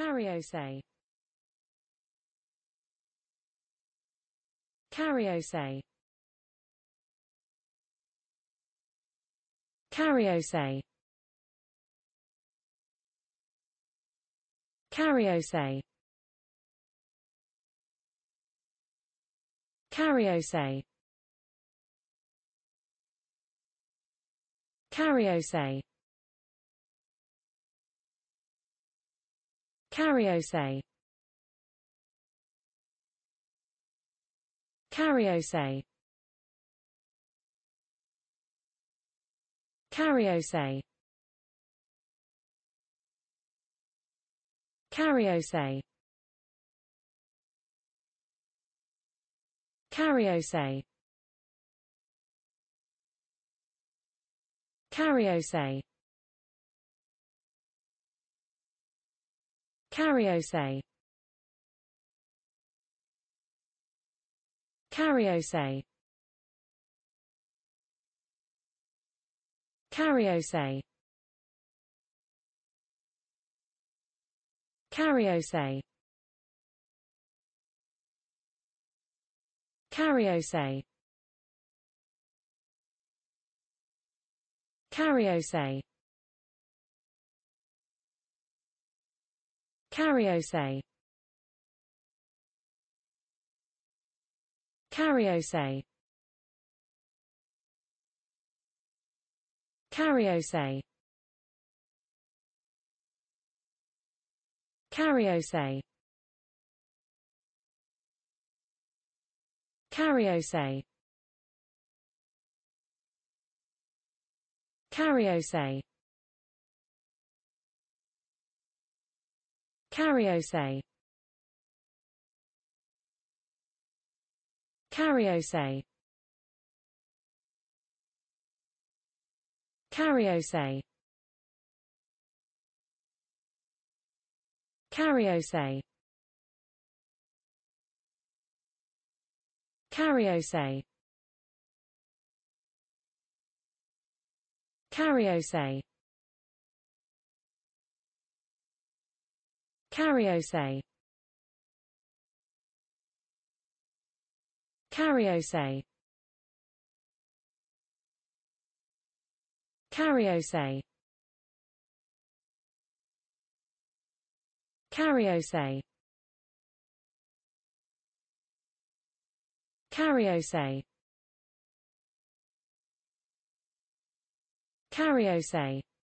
Karyose Karyose Karyose Karyose Karyose Karyose Cariose. Cariose. Cariose. Cariose. Cariose. Cariose. Cariose. Cariose. Cariose. Cariose. Cariose. Cariose. Cariose. Cariose. Cariose. Cariose. Cariose. Cariose. Cariose. Cariose. Cariose. Cariose. Cariose. Cariose. Cariose. Cariose. Cariose. Cariose. Cariose. Cariose.